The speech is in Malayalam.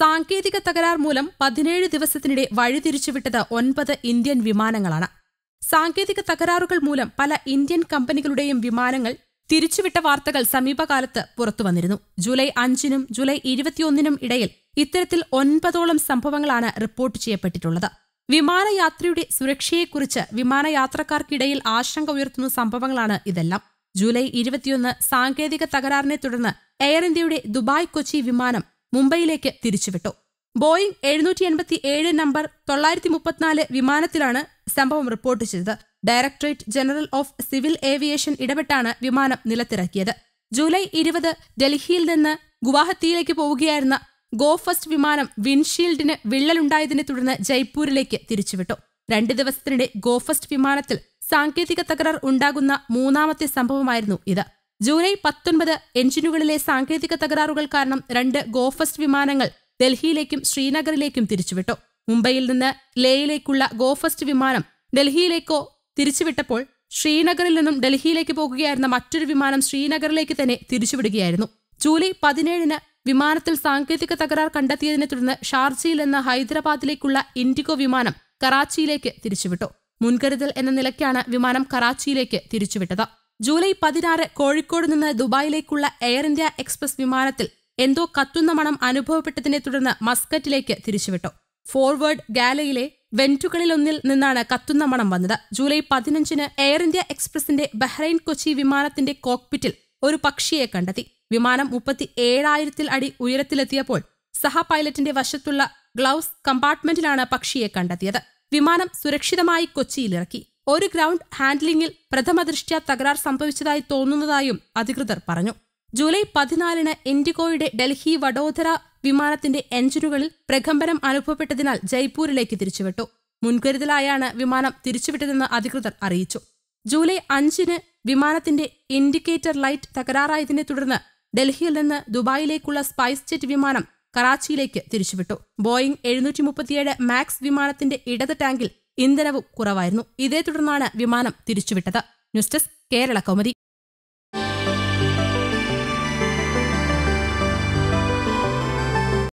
സാങ്കേതിക തകരാർ മൂലം പതിനേഴ് ദിവസത്തിനിടെ വഴിതിരിച്ചുവിട്ടത് ഒൻപത് ഇന്ത്യൻ വിമാനങ്ങളാണ് സാങ്കേതിക തകരാറുകൾ മൂലം പല ഇന്ത്യൻ കമ്പനികളുടെയും വിമാനങ്ങൾ തിരിച്ചുവിട്ട വാർത്തകൾ സമീപകാലത്ത് പുറത്തുവന്നിരുന്നു ജൂലൈ അഞ്ചിനും ജൂലൈ ഇരുപത്തിയൊന്നിനും ഇടയിൽ ഇത്തരത്തിൽ ഒൻപതോളം സംഭവങ്ങളാണ് റിപ്പോർട്ട് ചെയ്യപ്പെട്ടിട്ടുള്ളത് വിമാനയാത്രയുടെ സുരക്ഷയെക്കുറിച്ച് വിമാനയാത്രക്കാർക്കിടയിൽ ആശങ്ക ഉയർത്തുന്ന സംഭവങ്ങളാണ് ഇതെല്ലാം ജൂലൈ ഇരുപത്തിയൊന്ന് സാങ്കേതിക തകരാറിനെ തുടർന്ന് എയർ ഇന്ത്യയുടെ ദുബായ് കൊച്ചി വിമാനം മുംബൈയിലേക്ക് തിരിച്ചുവിട്ടു ബോയിംഗ് എഴുന്നൂറ്റി എൺപത്തി ഏഴ് നമ്പർ തൊള്ളായിരത്തി മുപ്പത്തിനാല് വിമാനത്തിലാണ് സംഭവം റിപ്പോർട്ട് ചെയ്തത് directorate general of civil aviation ഇടപെട്ടാണ് വിമാനം നിലത്തിറക്കിയത് ജൂലൈ ഇരുപത് ഡൽഹിയിൽ നിന്ന് ഗുവാഹത്തിയിലേക്ക് പോവുകയായിരുന്ന ഗോ ഫസ്റ്റ് വിമാനം വിൻഷീൽഡിന് വിള്ളലുണ്ടായതിനെ തുടർന്ന് ജയ്പൂരിലേക്ക് തിരിച്ചുവിട്ടു രണ്ട് ദിവസത്തിനിടെ ഗോ ഫസ്റ്റ് വിമാനത്തിൽ സാങ്കേതിക തകരാർ ഉണ്ടാകുന്ന മൂന്നാമത്തെ സംഭവമായിരുന്നു ഇത് ജൂലൈ പത്തൊൻപത് എഞ്ചിനുകളിലെ സാങ്കേതിക തകരാറുകൾ കാരണം രണ്ട് ഗോഫസ്റ്റ് വിമാനങ്ങൾ ഡൽഹിയിലേക്കും ശ്രീനഗറിലേക്കും തിരിച്ചുവിട്ടു മുംബൈയിൽ നിന്ന് ലേയിലേക്കുള്ള ഗോഫസ്റ്റ് വിമാനം ഡൽഹിയിലേക്കോ തിരിച്ചുവിട്ടപ്പോൾ ശ്രീനഗറിൽ നിന്നും ഡൽഹിയിലേക്ക് പോകുകയായിരുന്ന മറ്റൊരു വിമാനം ശ്രീനഗറിലേക്ക് തന്നെ തിരിച്ചുവിടുകയായിരുന്നു ജൂലൈ പതിനേഴിന് വിമാനത്തിൽ സാങ്കേതിക തകരാർ കണ്ടെത്തിയതിനെ തുടർന്ന് ഷാർജയിൽ നിന്ന് ഹൈദരാബാദിലേക്കുള്ള ഇൻഡിഗോ വിമാനം കറാച്ചിയിലേക്ക് തിരിച്ചുവിട്ടു മുൻകരുതൽ എന്ന നിലയ്ക്കാണ് വിമാനം കറാച്ചിയിലേക്ക് തിരിച്ചുവിട്ടത് ജൂലൈ പതിനാറ് കോഴിക്കോട് നിന്ന് ദുബായിലേക്കുള്ള എയർ ഇന്ത്യ എക്സ്പ്രസ് വിമാനത്തിൽ എന്തോ കത്തുന്ന മണം അനുഭവപ്പെട്ടതിനെ തുടർന്ന് മസ്കറ്റിലേക്ക് തിരിച്ചുവിട്ടു ഫോർവേഡ് ഗാലയിലെ വെന്റുകളിലൊന്നിൽ നിന്നാണ് കത്തുന്ന മണം വന്നത് ജൂലൈ പതിനഞ്ചിന് എയർ ഇന്ത്യ എക്സ്പ്രസിന്റെ ബഹ്റൈൻ കൊച്ചി വിമാനത്തിന്റെ കോക്പിറ്റിൽ ഒരു പക്ഷിയെ കണ്ടെത്തി വിമാനം മുപ്പത്തി ഏഴായിരത്തിൽ അടി ഉയരത്തിലെത്തിയപ്പോൾ സഹ പൈലറ്റിന്റെ വശത്തുള്ള ഗ്ലൗസ് കമ്പാർട്ട്മെന്റിലാണ് പക്ഷിയെ കണ്ടെത്തിയത് വിമാനം സുരക്ഷിതമായി കൊച്ചിയിലിറക്കി ഒരു ഗ്രൗണ്ട് ഹാൻഡ്ലിംഗിൽ പ്രഥമദൃഷ്ട്യാ തകരാർ സംഭവിച്ചതായി തോന്നുന്നതായും അധികൃതർ പറഞ്ഞു ജൂലൈ പതിനാലിന് ഇൻഡിഗോയുടെ ഡൽഹി വഡോദര വിമാനത്തിന്റെ എഞ്ചിനുകളിൽ പ്രകമ്പനം അനുഭവപ്പെട്ടതിനാൽ ജയ്പൂരിലേക്ക് തിരിച്ചുവിട്ടു മുൻകരുതലായാണ് വിമാനം തിരിച്ചുവിട്ടതെന്ന് അധികൃതർ അറിയിച്ചു ജൂലൈ അഞ്ചിന് വിമാനത്തിന്റെ ഇൻഡിക്കേറ്റർ ലൈറ്റ് തകരാറായതിനെ തുടർന്ന് ഡൽഹിയിൽ നിന്ന് ദുബായിലേക്കുള്ള സ്പൈസ് ജെറ്റ് വിമാനം കറാച്ചിയിലേക്ക് തിരിച്ചുവിട്ടു ബോയിംഗ് എഴുന്നൂറ്റി മുപ്പത്തിയേഴ് മാക്സ് വിമാനത്തിന്റെ ഇടത് ടാങ്കിൽ ഇന്ധനവും കുറവായിരുന്നു ഇതേ തുടർന്നാണ് വിമാനം തിരിച്ചുവിട്ടത് ന്യൂസ് ഡെസ്ക് കേരള കൗമുദി